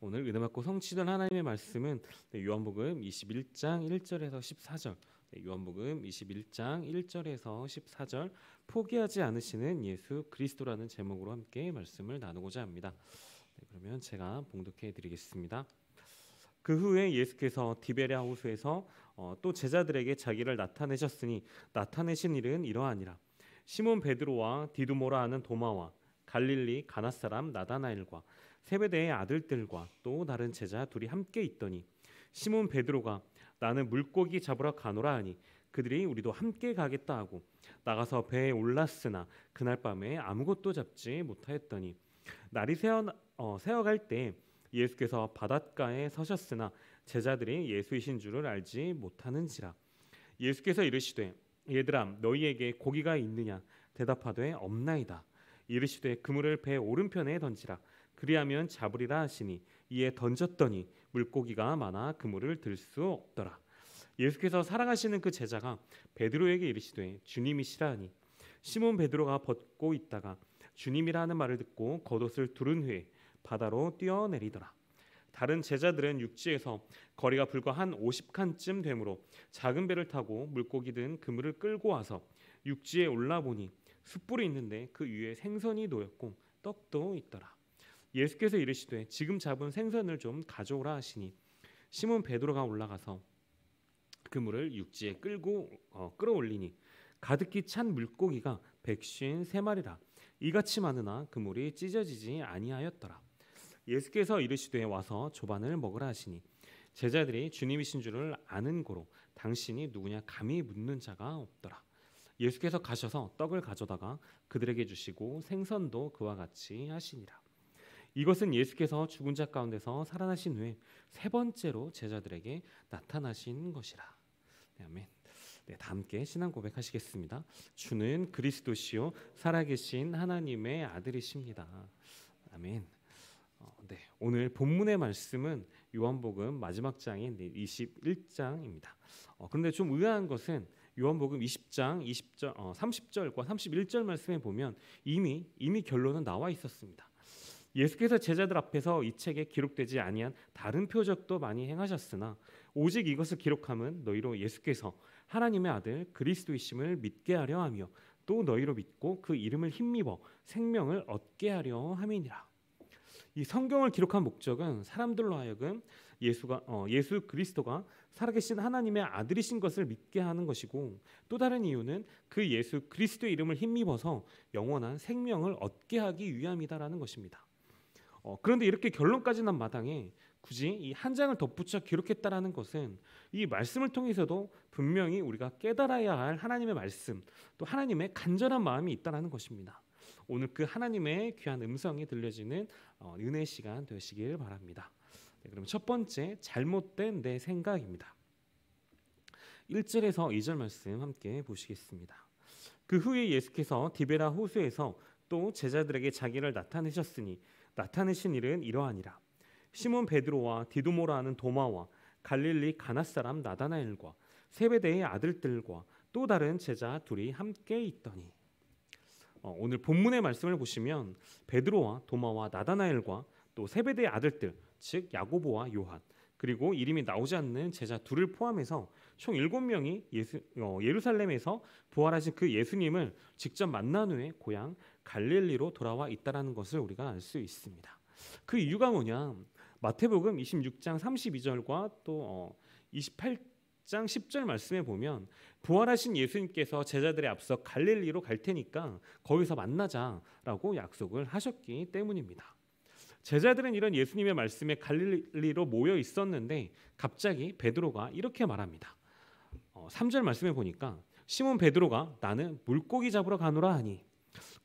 오늘 은혜 받고 성취된 하나님의 말씀은 네, 요한복음 21장 1절에서 14절 요한복음 21장 1절에서 14절 포기하지 않으시는 예수 그리스도라는 제목으로 함께 말씀을 나누고자 합니다. 네, 그러면 제가 봉독해 드리겠습니다. 그 후에 예수께서 디베레 호수에서 어, 또 제자들에게 자기를 나타내셨으니 나타내신 일은 이러하니라 시몬 베드로와 디두모라 하는 도마와 갈릴리 가나 사람 나다나엘과 세베대의 아들들과 또 다른 제자 둘이 함께 있더니 시몬 베드로가 나는 물고기 잡으러 가노라 하니 그들이 우리도 함께 가겠다 하고 나가서 배에 올랐으나 그날 밤에 아무것도 잡지 못하였더니 날이 새어 어, 새어갈 때 예수께서 바닷가에 서셨으나 제자들이 예수이신 줄을 알지 못하는지라 예수께서 이르시되 얘들아 너희에게 고기가 있느냐 대답하되 없나이다 이르시되 그물을 배 오른편에 던지라 그리하면 잡으리라 하시니 이에 던졌더니 물고기가 많아 그물을 들 수 없더라. 예수께서 사랑하시는 그 제자가 베드로에게 이르시되 주님이시라 하니 시몬 베드로가 벗고 있다가 주님이라 는 말을 듣고 겉옷을 두른 후에 바다로 뛰어내리더라. 다른 제자들은 육지에서 거리가 불과 한 50칸쯤 되므로 작은 배를 타고 물고기든 그물을 끌고 와서 육지에 올라보니 숯불이 있는데 그 위에 생선이 놓였고 떡도 있더라. 예수께서 이르시되 지금 잡은 생선을 좀 가져오라 하시니 시몬 베드로가 올라가서 그물을 육지에 끌고 어, 끌어올리니 가득히 찬 물고기가 백신세 마리라 이같이 많으나 그물이 찢어지지 아니하였더라 예수께서 이르시되 와서 조반을 먹으라 하시니 제자들이 주님이신 줄을 아는 고로 당신이 누구냐 감히 묻는 자가 없더라 예수께서 가셔서 떡을 가져다가 그들에게 주시고 생선도 그와 같이 하시니라 이것은 예수께서 죽은 자 가운데서 살아나신 후에 세 번째로 제자들에게 나타나신 것이라. 네, 아멘. 네, 다 함께 신앙 고백하시겠습니다. 주는 그리스도시요 살아계신 하나님의 아들이십니다. 아멘. 어, 네, 오늘 본문의 말씀은 요한복음 마지막 장인 21장입니다. 어, 그런데 좀 의아한 것은 요한복음 20장 20절 어, 30절과 31절 말씀에 보면 이미 이미 결론은 나와 있었습니다. 예수께서 제자들 앞에서 이 책에 기록되지 아니한 다른 표적도 많이 행하셨으나 오직 이것을 기록함은 너희로 예수께서 하나님의 아들 그리스도이심을 믿게 하려 하며 또 너희로 믿고 그 이름을 힘입어 생명을 얻게 하려 함이니라. 이 성경을 기록한 목적은 사람들로 하여금 예수가 어, 예수 그리스도가 살아계신 하나님의 아들이신 것을 믿게 하는 것이고 또 다른 이유는 그 예수 그리스도의 이름을 힘입어서 영원한 생명을 얻게 하기 위함이다라는 것입니다. 어, 그런데 이렇게 결론까지 난 마당에 굳이 이 한 장을 덧붙여 기록했다라는 것은 이 말씀을 통해서도 분명히 우리가 깨달아야 할 하나님의 말씀 또 하나님의 간절한 마음이 있다라는 것입니다. 오늘 그 하나님의 귀한 음성이 들려지는 어, 은혜 시간 되시길 바랍니다. 네, 그럼 첫 번째 잘못된 내 생각입니다. 1절에서 2절 말씀 함께 보시겠습니다. 그 후에 예수께서 디베라 호수에서 또 제자들에게 자기를 나타내셨으니 나타내신 일은 이러하니라. 시몬 베드로와 디도모라 는 도마와 갈릴리 가나 사람 나다나엘과 세베대의 아들들과 또 다른 제자 둘이 함께 있더니 어, 오늘 본문의 말씀을 보시면 베드로와 도마와 나다나엘과 또 세베대의 아들들 즉 야고보와 요한 그리고 이름이 나오지 않는 제자 둘을 포함해서 총 일곱 명이 예수, 어, 예루살렘에서 부활하신 그 예수님을 직접 만난 후에 고향 갈릴리로 돌아와 있다라는 것을 우리가 알 수 있습니다. 그 이유가 뭐냐? 마태복음 26장 32절과 또 28장 어, 10절 말씀에 보면 부활하신 예수님께서 제자들의 앞서 갈릴리로 갈 테니까 거기서 만나자라고 약속을 하셨기 때문입니다. 제자들은 이런 예수님의 말씀에 갈릴리로 모여 있었는데 갑자기 베드로가 이렇게 말합니다. 3절 어, 말씀에 보니까 시몬 베드로가 나는 물고기 잡으러 가노라 하니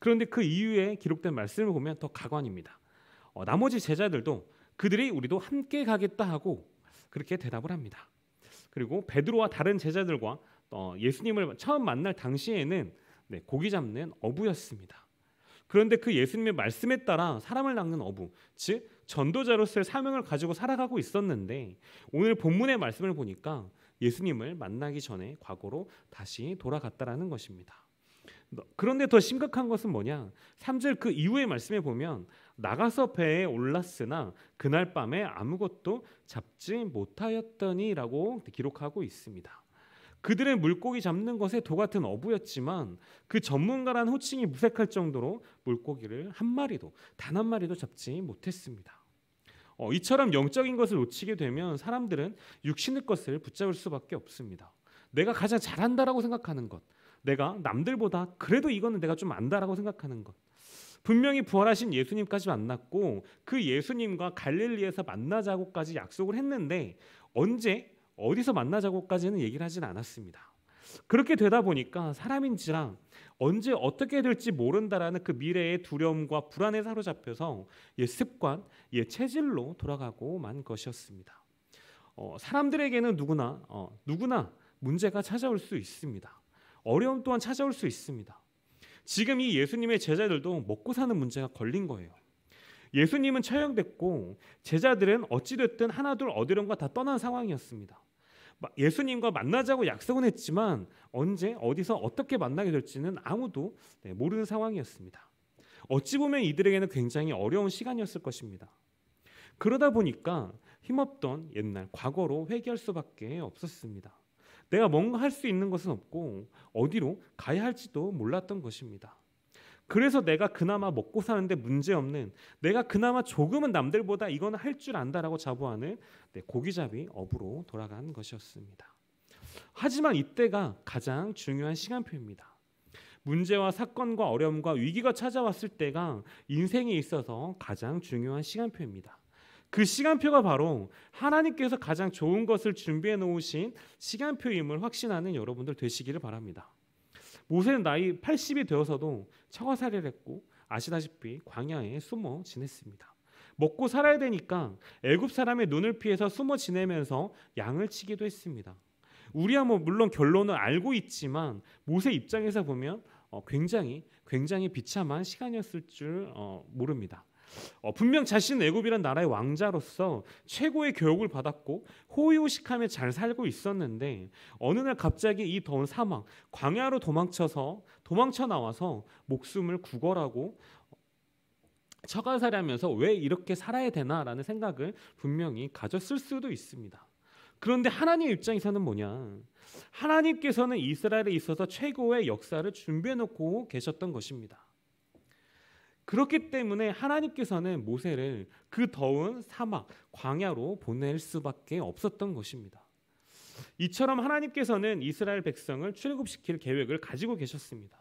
그런데 그 이후에 기록된 말씀을 보면 더 가관입니다. 어, 나머지 제자들도 그들이 우리도 함께 가겠다 하고 그렇게 대답을 합니다. 그리고 베드로와 다른 제자들과 어, 예수님을 처음 만날 당시에는 네, 고기 잡는 어부였습니다. 그런데 그 예수님의 말씀에 따라 사람을 낚는 어부, 즉 전도자로서의 사명을 가지고 살아가고 있었는데 오늘 본문의 말씀을 보니까 예수님을 만나기 전에 과거로 다시 돌아갔다라는 것입니다. 그런데 더 심각한 것은 뭐냐? 3절 그 이후의 말씀에 보면 나가서 배에 올랐으나 그날 밤에 아무것도 잡지 못하였더니라고 기록하고 있습니다. 그들의 물고기 잡는 것에 도 같은 어부였지만 그 전문가란 호칭이 무색할 정도로 물고기를 한 마리도 단 한 마리도 잡지 못했습니다. 어, 이처럼 영적인 것을 놓치게 되면 사람들은 육신의 것을 붙잡을 수밖에 없습니다. 내가 가장 잘한다라고 생각하는 것, 내가 남들보다 그래도 이거는 내가 좀 안다라고 생각하는 것. 분명히 부활하신 예수님까지 만났고 그 예수님과 갈릴리에서 만나자고까지 약속을 했는데 언제 어디서 만나자고까지는 얘기를 하진 않았습니다. 그렇게 되다 보니까 사람인지라 언제 어떻게 될지 모른다라는 그 미래의 두려움과 불안에 사로잡혀서 예 습관, 예 체질로 돌아가고만 것이었습니다. 어, 사람들에게는 누구나 어, 누구나 문제가 찾아올 수 있습니다. 어려움 또한 찾아올 수 있습니다. 지금 이 예수님의 제자들도 먹고 사는 문제가 걸린 거예요. 예수님은 처형됐고 제자들은 어찌됐든 하나둘 어디론가 다 떠난 상황이었습니다. 예수님과 만나자고 약속은 했지만 언제 어디서 어떻게 만나게 될지는 아무도 네, 모르는 상황이었습니다. 어찌 보면 이들에게는 굉장히 어려운 시간이었을 것입니다. 그러다 보니까 힘없던 옛날 과거로 회귀할 수밖에 없었습니다. 내가 뭔가 할 수 있는 것은 없고 어디로 가야 할지도 몰랐던 것입니다. 그래서 내가 그나마 먹고 사는데 문제없는 내가 그나마 조금은 남들보다 이건 할 줄 안다라고 자부하는 고기잡이 업으로 돌아간 것이었습니다. 하지만 이때가 가장 중요한 시간표입니다. 문제와 사건과 어려움과 위기가 찾아왔을 때가 인생에 있어서 가장 중요한 시간표입니다. 그 시간표가 바로 하나님께서 가장 좋은 것을 준비해 놓으신 시간표임을 확신하는 여러분들 되시기를 바랍니다. 모세는 나이 80이 되어서도 처가살이를 했고 아시다시피 광야에 숨어 지냈습니다. 먹고 살아야 되니까 애굽 사람의 눈을 피해서 숨어 지내면서 양을 치기도 했습니다. 우리야 뭐 물론 결론은 알고 있지만 모세 입장에서 보면 어, 굉장히 굉장히 비참한 시간이었을 줄 어, 모릅니다. 어, 분명 자신은 애굽이란 나라의 왕자로서 최고의 교육을 받았고 호의호식함에 잘 살고 있었는데 어느 날 갑자기 이 더운 사막 광야로 도망쳐서 도망쳐 나와서 목숨을 구걸하고 처가살이하면서 왜 이렇게 살아야 되나라는 생각을 분명히 가졌을 수도 있습니다. 그런데 하나님 입장에서는 뭐냐? 하나님께서는 이스라엘에 있어서 최고의 역사를 준비해 놓고 계셨던 것입니다. 그렇기 때문에 하나님께서는 모세를 그 더운 사막 광야로 보낼 수밖에 없었던 것입니다. 이처럼 하나님께서는 이스라엘 백성을 출애굽시킬 계획을 가지고 계셨습니다.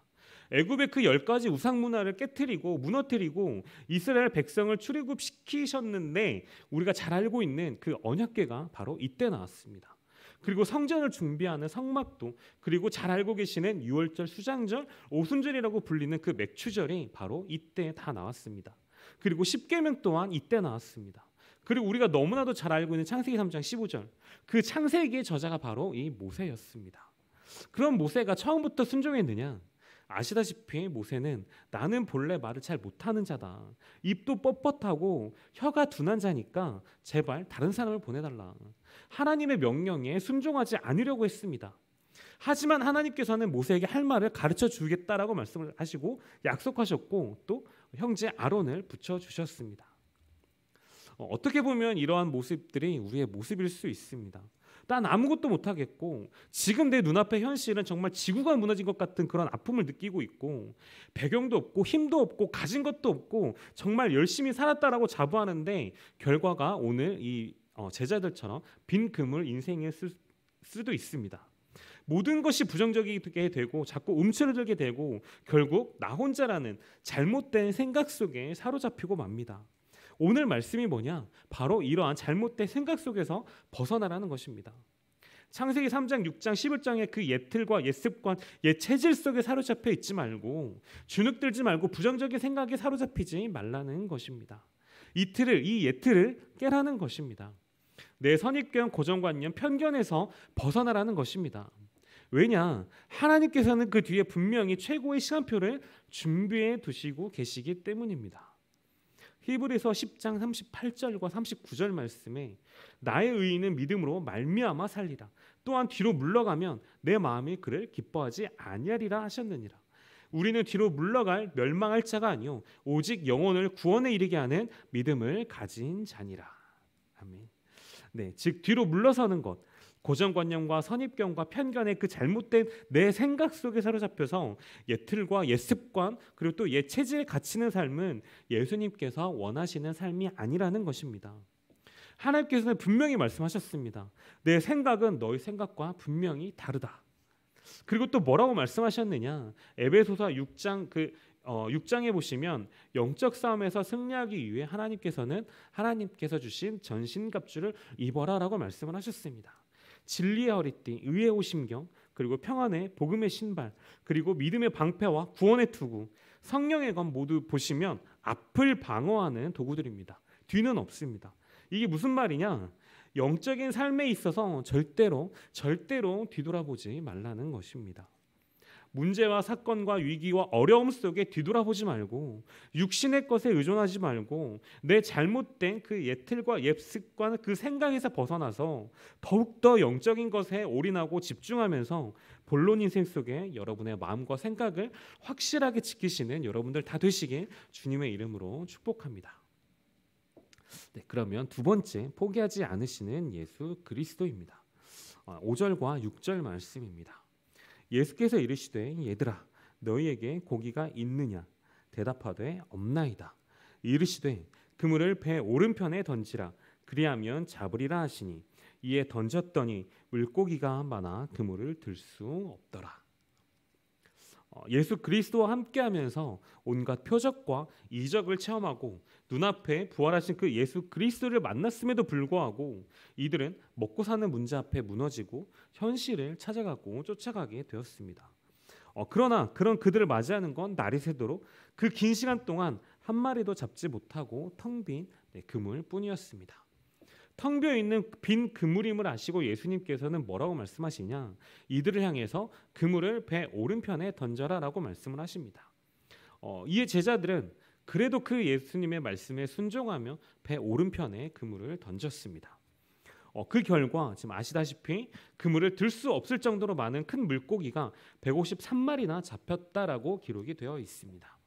애굽의 그 열 가지 우상 문화를 깨뜨리고 무너뜨리고 이스라엘 백성을 출애굽시키셨는데 우리가 잘 알고 있는 그 언약궤가 바로 이때 나왔습니다. 그리고 성전을 준비하는 성막도 그리고 잘 알고 계시는 유월절, 수장절, 오순절이라고 불리는 그 맥추절이 바로 이때 다 나왔습니다. 그리고 십계명 또한 이때 나왔습니다. 그리고 우리가 너무나도 잘 알고 있는 창세기 3장 15절 그 창세기의 저자가 바로 이 모세였습니다. 그럼 모세가 처음부터 순종했느냐? 아시다시피 모세는 나는 본래 말을 잘 못하는 자다. 입도 뻣뻣하고 혀가 둔한 자니까 제발 다른 사람을 보내달라. 하나님의 명령에 순종하지 않으려고 했습니다. 하지만 하나님께서는 모세에게 할 말을 가르쳐 주겠다라고 말씀을 하시고 약속하셨고 또 형제 아론을 붙여 주셨습니다. 어, 어떻게 보면 이러한 모습들이 우리의 모습일 수 있습니다. 난 아무것도 못하겠고 지금 내 눈앞의 현실은 정말 지구가 무너진 것 같은 그런 아픔을 느끼고 있고 배경도 없고 힘도 없고 가진 것도 없고 정말 열심히 살았다라고 자부하는데 결과가 오늘 이 어, 제자들처럼 빈 금을 인생에 쓸 수도 있습니다. 모든 것이 부정적이게 되고 자꾸 움츠러들게 되고 결국 나 혼자라는 잘못된 생각 속에 사로잡히고 맙니다. 오늘 말씀이 뭐냐? 바로 이러한 잘못된 생각 속에서 벗어나라는 것입니다. 창세기 3장, 6장, 11장의 그 예틀과 예습관, 예체질 속에 사로잡혀 있지 말고 주눅들지 말고 부정적인 생각에 사로잡히지 말라는 것입니다. 이틀을 이 예틀을 깨라는 것입니다. 내 선입견, 고정관념, 편견에서 벗어나라는 것입니다. 왜냐? 하나님께서는 그 뒤에 분명히 최고의 시간표를 준비해 두시고 계시기 때문입니다. 히브리서 10장 38절과 39절 말씀에 나의 의인은 믿음으로 말미암아 살리라. 또한 뒤로 물러가면 내 마음이 그를 기뻐하지 아니하리라 하셨느니라. 우리는 뒤로 물러갈 멸망할 자가 아니요 오직 영혼을 구원에 이르게 하는 믿음을 가진 자니라. 아멘. 네, 즉 뒤로 물러서는 것, 고정관념과 선입견과 편견의 그 잘못된 내 생각 속에 사로잡혀서 옛 틀과 옛 습관 그리고 또 옛체질 갇히는 삶은 예수님께서 원하시는 삶이 아니라는 것입니다. 하나님께서는 분명히 말씀하셨습니다. 내 생각은 너의 생각과 분명히 다르다. 그리고 또 뭐라고 말씀하셨느냐? 에베소서 6장 그 어, 6장에 보시면 영적 싸움에서 승리하기 위해 하나님께서는 하나님께서 주신 전신갑주를 입어라라고 말씀을 하셨습니다. 진리의 허리띠, 의의 오심경, 그리고 평안의 복음의 신발, 그리고 믿음의 방패와 구원의 투구, 성령의 검 모두 보시면 앞을 방어하는 도구들입니다. 뒤는 없습니다. 이게 무슨 말이냐? 영적인 삶에 있어서 절대로 절대로 뒤돌아보지 말라는 것입니다. 문제와 사건과 위기와 어려움 속에 뒤돌아보지 말고 육신의 것에 의존하지 말고 내 잘못된 그 예틀과 옛습관 그 생각에서 벗어나서 더욱더 영적인 것에 올인하고 집중하면서 본론 인생 속에 여러분의 마음과 생각을 확실하게 지키시는 여러분들 다 되시길 주님의 이름으로 축복합니다. 네, 그러면 두 번째 포기하지 않으시는 예수 그리스도입니다. 5절과 어, 6절 말씀입니다. 예수께서 이르시되 얘들아 너희에게 고기가 있느냐 대답하되 없나이다. 이르시되 그물을 배 오른편에 던지라 그리하면 잡으리라 하시니 이에 던졌더니 물고기가 많아 그물을 들 수 없더라. 어, 예수 그리스도와 함께하면서 온갖 표적과 이적을 체험하고 눈앞에 부활하신 그 예수 그리스도를 만났음에도 불구하고 이들은 먹고 사는 문제 앞에 무너지고 현실을 찾아가고 쫓아가게 되었습니다. 어, 그러나 그런 그들을 맞이하는 건 날이 새도록 그 긴 시간 동안 한 마리도 잡지 못하고 텅빈 네, 그물 뿐이었습니다. 텅 비어 있는 빈 그물임을 아시고 예수님께서는 뭐라고 말씀하시냐? 이들을 향해서 그물을 배 오른편에 던져라라고 말씀을 하십니다. 어, 이에 제자들은 그래도 그 예수님의 말씀에 순종하며 배 오른편에 그물을 던졌습니다. 어, 그 결과 지금 아시다시피 그물을 들 수 없을 정도로 많은 큰 물고기가 153마리나 잡혔다라고 기록이 되어 있습니다.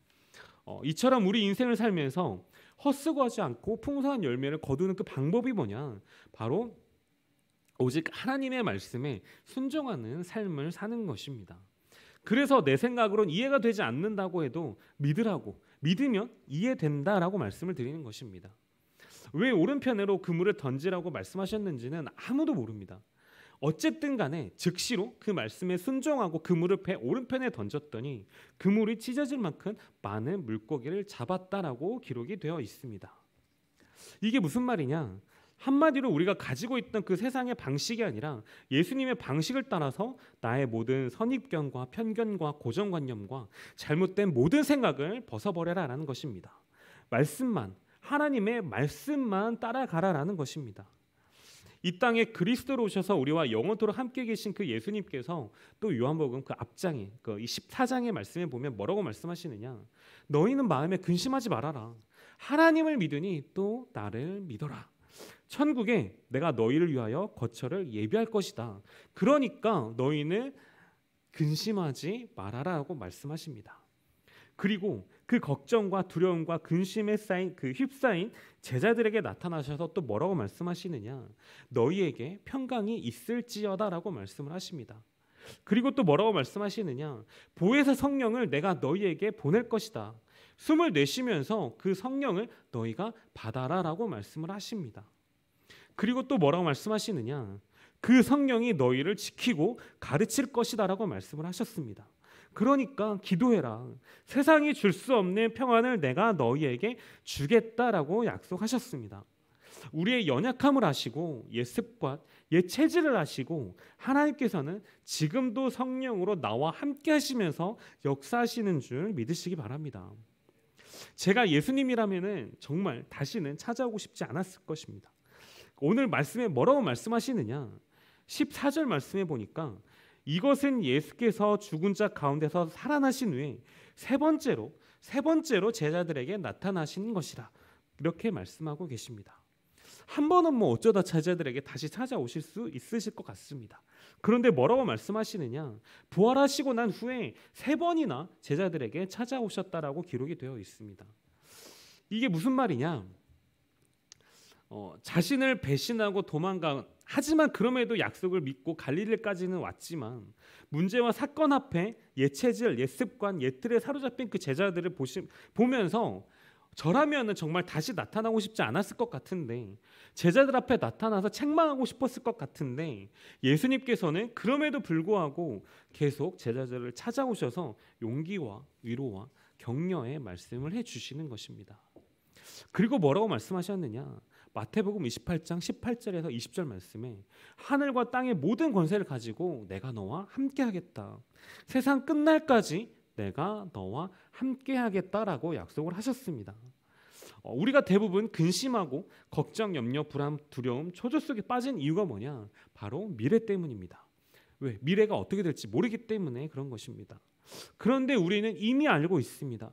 어, 이처럼 우리 인생을 살면서 헛수고하지 않고 풍성한 열매를 거두는 그 방법이 뭐냐? 바로 오직 하나님의 말씀에 순종하는 삶을 사는 것입니다. 그래서 내 생각으론 이해가 되지 않는다고 해도 믿으라고 믿으면 이해된다라고 말씀을 드리는 것입니다. 왜 오른편으로 그물을 던지라고 말씀하셨는지는 아무도 모릅니다. 어쨌든 간에 즉시로 그 말씀에 순종하고 그물을 배 오른편에 던졌더니 그물이 찢어질 만큼 많은 물고기를 잡았다라고 기록이 되어 있습니다. 이게 무슨 말이냐? 한마디로 우리가 가지고 있던 그 세상의 방식이 아니라 예수님의 방식을 따라서 나의 모든 선입견과 편견과 고정관념과 잘못된 모든 생각을 벗어버려라라는 것입니다. 말씀만 하나님의 말씀만 따라가라라는 것입니다. 이 땅에 그리스도로 오셔서 우리와 영원토록 함께 계신 그 예수님께서 또 요한복음 그 앞장에 그 14장의 말씀에 보면 뭐라고 말씀하시느냐 너희는 마음에 근심하지 말아라 하나님을 믿으니 또 나를 믿어라 천국에 내가 너희를 위하여 거처를 예비할 것이다. 그러니까 너희는 근심하지 말아라라고 말씀하십니다. 그리고 그 걱정과 두려움과 근심에 쌓인 그 휩싸인 제자들에게 나타나셔서 또 뭐라고 말씀하시느냐? 너희에게 평강이 있을지어다라고 말씀을 하십니다. 그리고 또 뭐라고 말씀하시느냐? 보혜사 성령을 내가 너희에게 보낼 것이다. 숨을 내쉬면서 그 성령을 너희가 받아라라고 말씀을 하십니다. 그리고 또 뭐라고 말씀하시느냐? 그 성령이 너희를 지키고 가르칠 것이다라고 말씀을 하셨습니다. 그러니까 기도해라. 세상이 줄 수 없는 평안을 내가 너희에게 주겠다라고 약속하셨습니다. 우리의 연약함을 아시고 옛 습관, 옛 체질을 아시고 하나님께서는 지금도 성령으로 나와 함께 하시면서 역사하시는 줄 믿으시기 바랍니다. 제가 예수님이라면은 정말 다시는 찾아오고 싶지 않았을 것입니다. 오늘 말씀에 뭐라고 말씀하시느냐? 14절 말씀에 보니까 이것은 예수께서 죽은 자 가운데서 살아나신 후에 세 번째로 세 번째로 제자들에게 나타나신 것이라 이렇게 말씀하고 계십니다. 한 번은 뭐 어쩌다 제자들에게 다시 찾아오실 수 있으실 것 같습니다. 그런데 뭐라고 말씀하시느냐? 부활하시고 난 후에 세 번이나 제자들에게 찾아오셨다라고 기록이 되어 있습니다. 이게 무슨 말이냐? 어, 자신을 배신하고 도망간 하지만 그럼에도 약속을 믿고 갈릴리까지는 왔지만 문제와 사건 앞에 예체질, 예습관, 예틀에 사로잡힌 그 제자들을 보시, 보면서 저라면은 정말 다시 나타나고 싶지 않았을 것 같은데 제자들 앞에 나타나서 책망하고 싶었을 것 같은데 예수님께서는 그럼에도 불구하고 계속 제자들을 찾아오셔서 용기와 위로와 격려의 말씀을 해주시는 것입니다. 그리고 뭐라고 말씀하셨느냐? 마태복음 28장 18절에서 20절 말씀에 하늘과 땅의 모든 권세를 가지고 내가 너와 함께 하겠다. 세상 끝날까지 내가 너와 함께 하겠다라고 약속을 하셨습니다. 어, 우리가 대부분 근심하고 걱정, 염려, 불안, 두려움, 초조 속에 빠진 이유가 뭐냐? 바로 미래 때문입니다. 왜? 미래가 어떻게 될지 모르기 때문에 그런 것입니다. 그런데 우리는 이미 알고 있습니다.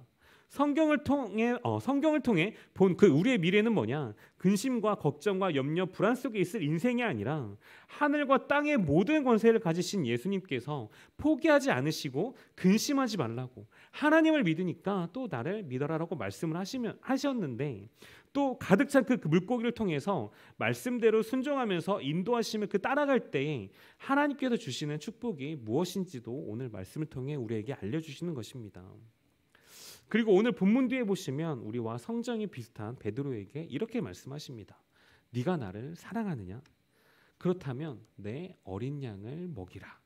성경을 통해 어, 성경을 통해 본 그 우리의 미래는 뭐냐? 근심과 걱정과 염려, 불안 속에 있을 인생이 아니라 하늘과 땅의 모든 권세를 가지신 예수님께서 포기하지 않으시고 근심하지 말라고 하나님을 믿으니까 또 나를 믿어라라고 말씀을 하시면 하셨는데 또 가득 찬그 그 물고기를 통해서 말씀대로 순종하면서 인도하시을그 따라갈 때에 하나님께서 주시는 축복이 무엇인지도 오늘 말씀을 통해 우리에게 알려주시는 것입니다. 그리고 오늘 본문 뒤에 보시면 우리와 성장이 비슷한 베드로에게 이렇게 말씀하십니다. 네가 나를 사랑하느냐? 그렇다면 내 어린 양을 먹이라.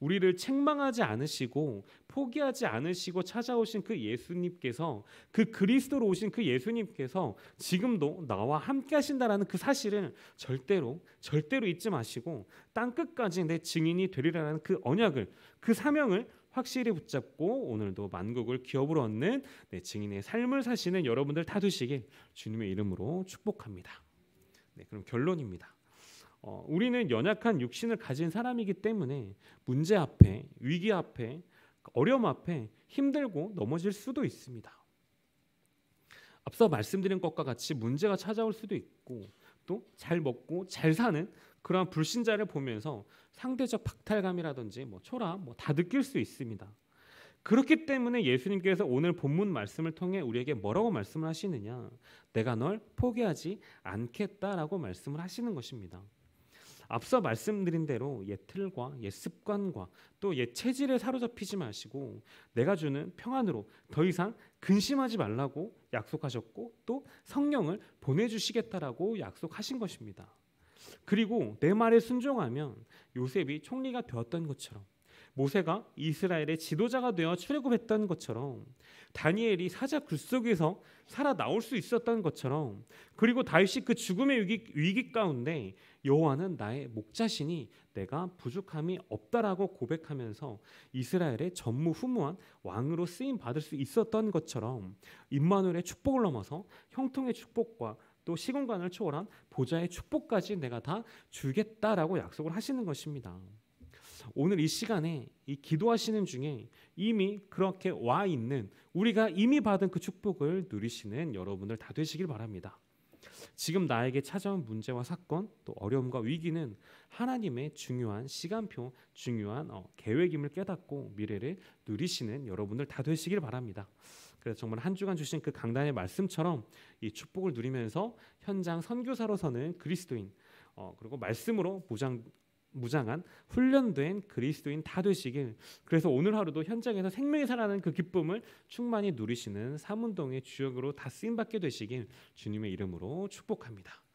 우리를 책망하지 않으시고 포기하지 않으시고 찾아오신 그 예수님께서 그 그리스도로 오신 그 예수님께서 지금도 나와 함께 하신다라는 그 사실을 절대로 절대로 잊지 마시고 땅 끝까지 내 증인이 되리라는 그 언약을 그 사명을 확실히 붙잡고 오늘도 만국을 기업으로 얻는 네, 증인의 삶을 사시는 여러분들 다 되시길 주님의 이름으로 축복합니다. 네, 그럼 결론입니다. 어, 우리는 연약한 육신을 가진 사람이기 때문에 문제 앞에 위기 앞에 어려움 앞에 힘들고 넘어질 수도 있습니다. 앞서 말씀드린 것과 같이 문제가 찾아올 수도 있고 또 잘 먹고 잘 사는 그러한 불신자를 보면서 상대적 박탈감이라든지 뭐 초라 뭐 다 느낄 수 있습니다. 그렇기 때문에 예수님께서 오늘 본문 말씀을 통해 우리에게 뭐라고 말씀을 하시느냐? 내가 널 포기하지 않겠다라고 말씀을 하시는 것입니다. 앞서 말씀드린 대로 옛 틀과 옛 습관과 또 옛 체질에 사로잡히지 마시고 내가 주는 평안으로 더 이상 근심하지 말라고 약속하셨고 또 성령을 보내주시겠다라고 약속하신 것입니다. 그리고 내 말에 순종하면 요셉이 총리가 되었던 것처럼 모세가 이스라엘의 지도자가 되어 출애굽했던 것처럼 다니엘이 사자 굴속에서 살아 나올 수 있었던 것처럼 그리고 다윗이 그 죽음의 위기, 위기 가운데 여호와는 나의 목자시니 내가 부족함이 없다라고 고백하면서 이스라엘의 전무후무한 왕으로 쓰임 받을 수 있었던 것처럼 임마누엘의 축복을 넘어서 형통의 축복과 또 시공간을 초월한 보좌의 축복까지 내가 다 주겠다라고 약속을 하시는 것입니다. 오늘 이 시간에 이 기도하시는 중에 이미 그렇게 와 있는 우리가 이미 받은 그 축복을 누리시는 여러분들 다 되시길 바랍니다. 지금 나에게 찾아온 문제와 사건 또 어려움과 위기는 하나님의 중요한 시간표, 중요한 어, 계획임을 깨닫고 미래를 누리시는 여러분들 다 되시길 바랍니다. 그래서 정말 한 주간 주신 그 강단의 말씀처럼 이 축복을 누리면서 현장 선교사로서는 그리스도인 어, 그리고 말씀으로 무장 무장한 훈련된 그리스도인 다 되시길. 그래서 오늘 하루도 현장에서 생명이 살아나는 그 기쁨을 충만히 누리시는 삼운동의 주역으로 다 쓰임 받게 되시길 주님의 이름으로 축복합니다.